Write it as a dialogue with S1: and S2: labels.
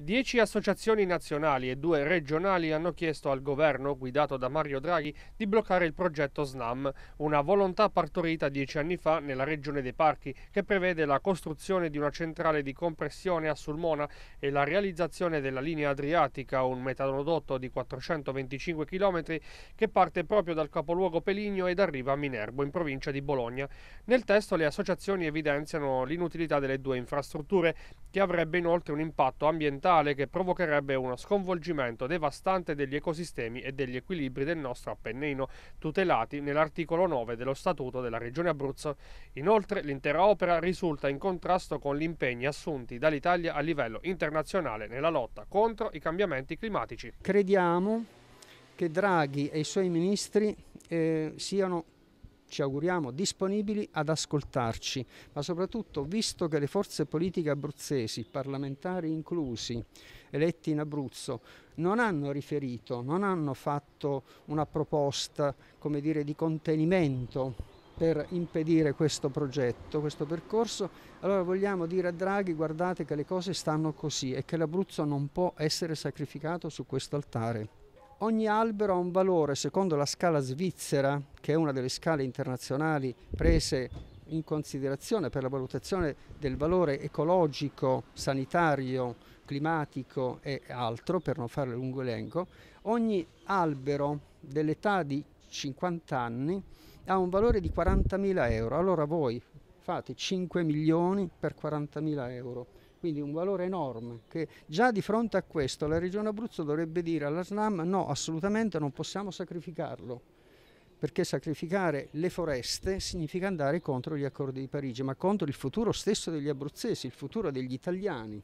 S1: Dieci associazioni nazionali e due regionali hanno chiesto al governo, guidato da Mario Draghi, di bloccare il progetto SNAM, una volontà partorita dieci anni fa nella regione dei parchi, che prevede la costruzione di una centrale di compressione a Sulmona e la realizzazione della linea adriatica, un metanodotto di 425 km che parte proprio dal capoluogo Peligno ed arriva a Minerbo, in provincia di Bologna. Nel testo le associazioni evidenziano l'inutilità delle due infrastrutture, che avrebbe inoltre un impatto ambientale tale che provocherebbe uno sconvolgimento devastante degli ecosistemi e degli equilibri del nostro Appennino, tutelati nell'articolo 9 dello Statuto della Regione Abruzzo. Inoltre l'intera opera risulta in contrasto con gli impegni assunti dall'Italia a livello internazionale nella lotta contro i cambiamenti climatici.
S2: Crediamo che Draghi e i suoi ministri eh, siano ci auguriamo disponibili ad ascoltarci, ma soprattutto visto che le forze politiche abruzzesi, parlamentari inclusi, eletti in Abruzzo, non hanno riferito, non hanno fatto una proposta dire, di contenimento per impedire questo progetto, questo percorso, allora vogliamo dire a Draghi guardate che le cose stanno così e che l'Abruzzo non può essere sacrificato su questo altare. Ogni albero ha un valore secondo la scala svizzera, che è una delle scale internazionali prese in considerazione per la valutazione del valore ecologico, sanitario, climatico e altro, per non fare lungo elenco, ogni albero dell'età di 50 anni ha un valore di 40.000 euro. Allora voi fate 5 milioni per 40.000 euro quindi un valore enorme che già di fronte a questo la Regione Abruzzo dovrebbe dire alla SNAM no assolutamente non possiamo sacrificarlo perché sacrificare le foreste significa andare contro gli accordi di Parigi ma contro il futuro stesso degli abruzzesi, il futuro degli italiani.